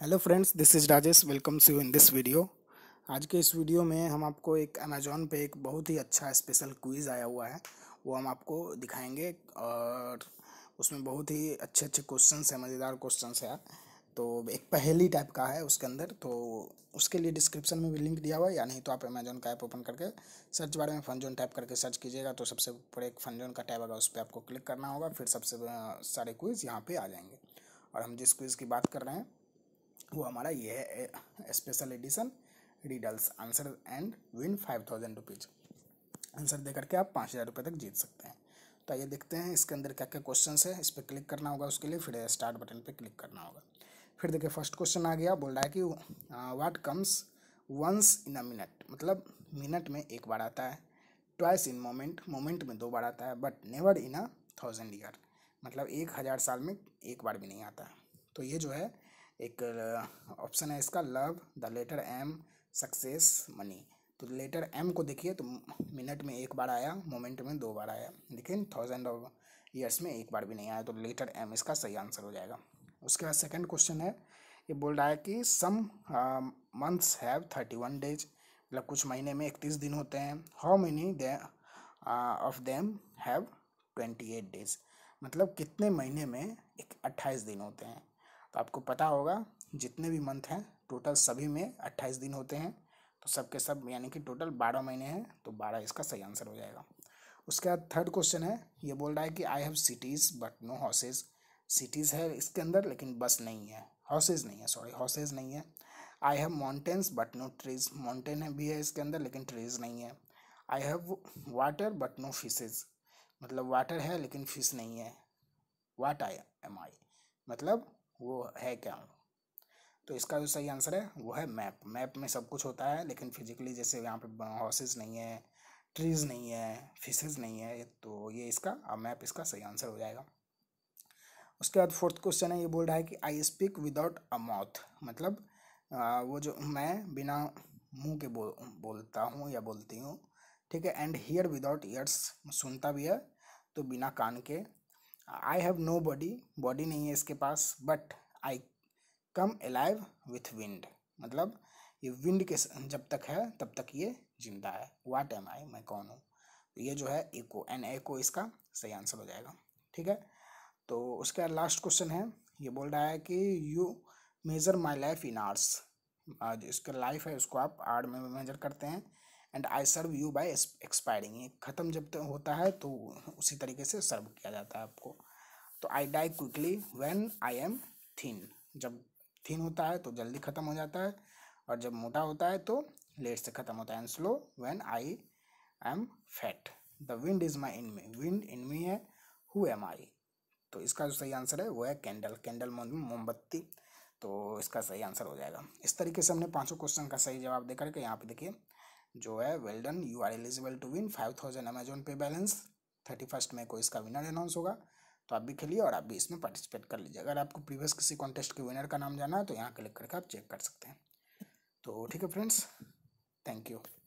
hello friends this is Rajesh welcomes you in this video आज के इस वीडियो में हम आपको एक अमेज़ॉन पे एक बहुत ही अच्छा स्पेशल क्विज़ आया हुआ है वो हम आपको दिखाएंगे और उसमें बहुत ही अच्छे अच्छे क्वेश्चन है मज़ेदार क्वेश्चन है तो एक पहेली टाइप का है उसके अंदर तो उसके लिए डिस्क्रिप्शन में भी लिंक दिया हुआ है या नहीं तो आप अमेजोन का ऐप ओपन करके सर्च बारे में फनजोन टाइप करके सर्च कीजिएगा तो सबसे ऊपर एक फनजोन का टाइप आएगा उस पर आपको क्लिक करना होगा फिर सबसे सारे क्विज़ यहाँ पर आ जाएंगे और हम जिस क्विज़ की बात कर रहे हैं वो हमारा ये है special edition riddles answer and win five thousand rupees answer दे करके आप पाँच हज़ार रुपये तक जीत सकते हैं तो ये देखते हैं इसके अंदर क्या क्या क्वेश्चन है इस पर क्लिक करना होगा उसके लिए फिर स्टार्ट बटन पर क्लिक करना होगा फिर देखिए फर्स्ट क्वेश्चन आ गया बोल रहा है कि what comes once in a minute मतलब मिनट में एक बार आता है ट्वाइस इन मोमेंट मोमेंट में दो बार आता है but never in a thousand year मतलब एक हज़ार साल में एक बार भी नहीं आता है तो ये जो है एक ऑप्शन है इसका love the letter M success money तो लेटर एम को देखिए तो मिनट में एक बार आया मोमेंट में दो बार आया लेकिन थाउजेंड ऑफ ईयर्स में एक बार भी नहीं आया तो लेटर एम इसका सही आंसर हो जाएगा उसके बाद सेकंड क्वेश्चन है ये बोल रहा है कि some months have thirty one days मतलब कुछ महीने में इकतीस दिन होते हैं how many they of them have twenty eight days मतलब कितने महीने में एक अट्ठाईस दिन होते हैं तो आपको पता होगा जितने भी मंथ हैं टोटल सभी में अट्ठाईस दिन होते हैं तो सब के सब यानी कि टोटल बारह महीने हैं तो बारह इसका सही आंसर हो जाएगा उसके बाद थर्ड क्वेश्चन है ये बोल रहा है कि I have cities but no houses cities है इसके अंदर लेकिन बस नहीं है हॉसेज नहीं है सॉरी हॉसेज नहीं है I have mountains but no trees mountain है भी है इसके अंदर लेकिन ट्रीज नहीं है I have water but no fishes मतलब वाटर है लेकिन फिश नहीं है वाट आई एम आई मतलब वो है क्या तो इसका जो सही आंसर है वो है मैप मैप में सब कुछ होता है लेकिन फिजिकली जैसे यहाँ पे हॉसेज नहीं है ट्रीज नहीं है फिशेज नहीं है तो ये इसका मैप इसका सही आंसर हो जाएगा उसके बाद फोर्थ क्वेश्चन है ये बोल रहा है कि I speak without a mouth मतलब आ, वो जो मैं बिना मुंह के बोल बोलता हूँ या बोलती हूँ ठीक है एंड हियर विदाउट ईयर्स सुनता भी है तो बिना कान के I have no body body नहीं है इसके पास but I come alive with wind मतलब ये विंड के जब तक है तब तक ये जिंदा है वाट एम आई मैं कौन हूँ तो ये जो है एको एन एको इसका सही आंसर हो जाएगा ठीक है तो उसके बाद लास्ट क्वेश्चन है ये बोल रहा है कि you measure my life in arts इसका लाइफ है उसको आप आर्ट में मेजर करते हैं and I serve you by expiring ये ख़त्म जब तक होता है तो उसी तरीके से सर्व किया जाता है आपको तो I die quickly when I am thin जब थिन होता है तो जल्दी ख़त्म हो जाता है और जब मोटा होता है तो लेट से ख़त्म होता है and slow when I am fat the wind is my enemy wind enemy है हु एम आई तो इसका जो सही आंसर है वो है कैंडल कैंडल मोमबत्ती तो इसका सही आंसर हो जाएगा इस तरीके से हमने पाँचों क्वेश्चन का सही जवाब देकर के यहाँ पे देखिए जो है well done you are eligible to win five thousand Amazon pay balance thirty first May को इसका विनर अनाउंस होगा तो आप भी खेलिए और आप भी इसमें पार्टिसिपेट कर लीजिए अगर आपको प्रीवियस किसी कॉन्टेस्ट के विनर का नाम जाना है तो यहाँ क्लिक करके आप चेक कर सकते हैं तो ठीक है फ्रेंड्स थैंक यू